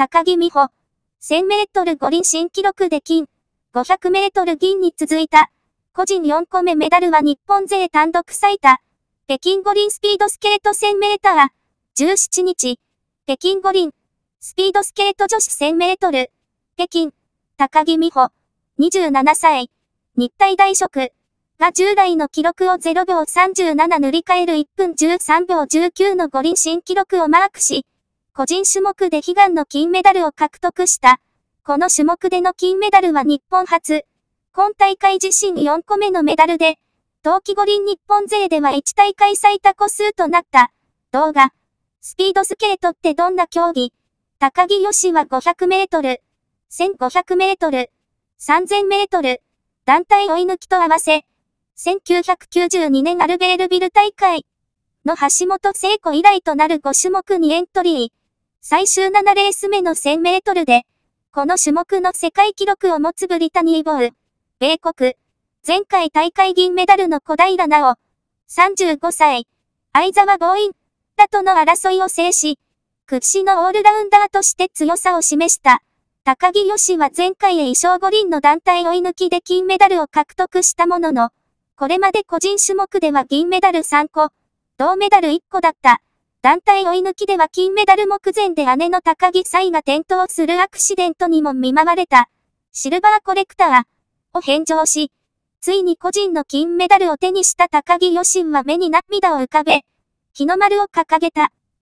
高木美穂。1000メートル五輪新記録で金。500メートル銀に続いた。個人4個目メダルは日本勢単独最多。北京五輪スピードスケート1000メーター。17日、北京五輪、スピードスケート女子1000メートル。北京、高木美穂、27歳、日体大職。が従来の記録を0秒37塗り替える1分13秒19の五輪新記録をマークし、個人種目で悲願の金メダルを獲得した。この種目での金メダルは日本初。今大会自身4個目のメダルで、冬季五輪日本勢では1大会最多個数となった。動画。スピードスケートってどんな競技高木よは500メートル、1500メートル、3000メートル、団体追い抜きと合わせ、1992年アルベールビル大会の橋本聖子以来となる5種目にエントリー。最終7レース目の1000メートルで、この種目の世界記録を持つブリタニー・ボウ、米国、前回大会銀メダルの小平奈緒、35歳、相沢ボーイン、らとの争いを制し、屈指のオールラウンダーとして強さを示した。高木義は前回へ衣装五輪の団体追い抜きで金メダルを獲得したものの、これまで個人種目では銀メダル3個、銅メダル1個だった。団体追い抜きでは金メダル目前で姉の高木沙が転倒するアクシデントにも見舞われた、シルバーコレクターを返上し、ついに個人の金メダルを手にした高木予心は目に涙を浮かべ、日の丸を掲げた。